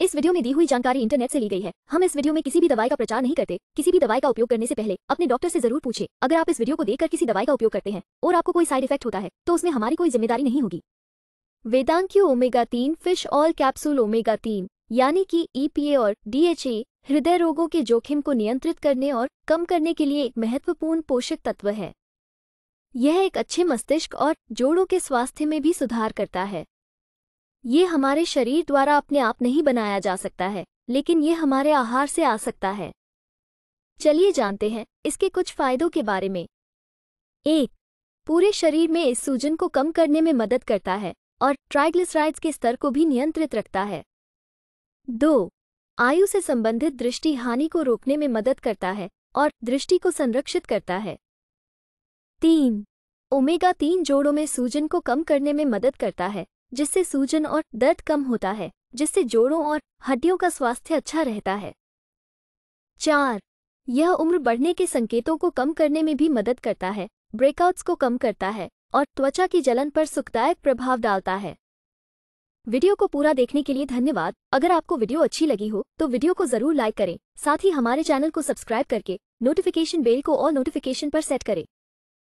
इस वीडियो में दी हुई जानकारी इंटरनेट से ली गई है हम इस वीडियो में किसी भी दवाई का प्रचार नहीं करते किसी भी दवाई का उपयोग करने से पहले अपने डॉक्टर से जरूर पूछे अगर आप इस वीडियो को देखकर किसी दवाई का उपयोग करते हैं और आपको कोई साइड इफेक्ट होता है तो उसमें हमारी कोई जिम्मेदारी नहीं होगी वेदांक्यू ओमेगा तीन फिश ऑल कैप्सूल ओमेगा तीन यानी कि ईपीए e और डीएचए हृदय रोगों के जोखिम को नियंत्रित करने और कम करने के लिए एक महत्वपूर्ण पोषक तत्व है यह एक अच्छे मस्तिष्क और जोड़ों के स्वास्थ्य में भी सुधार करता है ये हमारे शरीर द्वारा अपने आप नहीं बनाया जा सकता है लेकिन ये हमारे आहार से आ सकता है चलिए जानते हैं इसके कुछ फायदों के बारे में एक पूरे शरीर में इस सूजन को कम करने में मदद करता है और ट्राइग्लिसराइड्स के स्तर को भी नियंत्रित रखता है दो आयु से संबंधित दृष्टि हानि को रोकने में मदद करता है और दृष्टि को संरक्षित करता है तीन ओमेगा तीन जोड़ों में सूजन को कम करने में मदद करता है जिससे सूजन और दर्द कम होता है जिससे जोड़ों और हड्डियों का स्वास्थ्य अच्छा रहता है चार यह उम्र बढ़ने के संकेतों को कम करने में भी मदद करता है ब्रेकआउट्स को कम करता है और त्वचा की जलन पर सुखदायक प्रभाव डालता है वीडियो को पूरा देखने के लिए धन्यवाद अगर आपको वीडियो अच्छी लगी हो तो वीडियो को जरूर लाइक करें साथ ही हमारे चैनल को सब्सक्राइब करके नोटिफिकेशन बेल को और नोटिफिकेशन पर सेट करें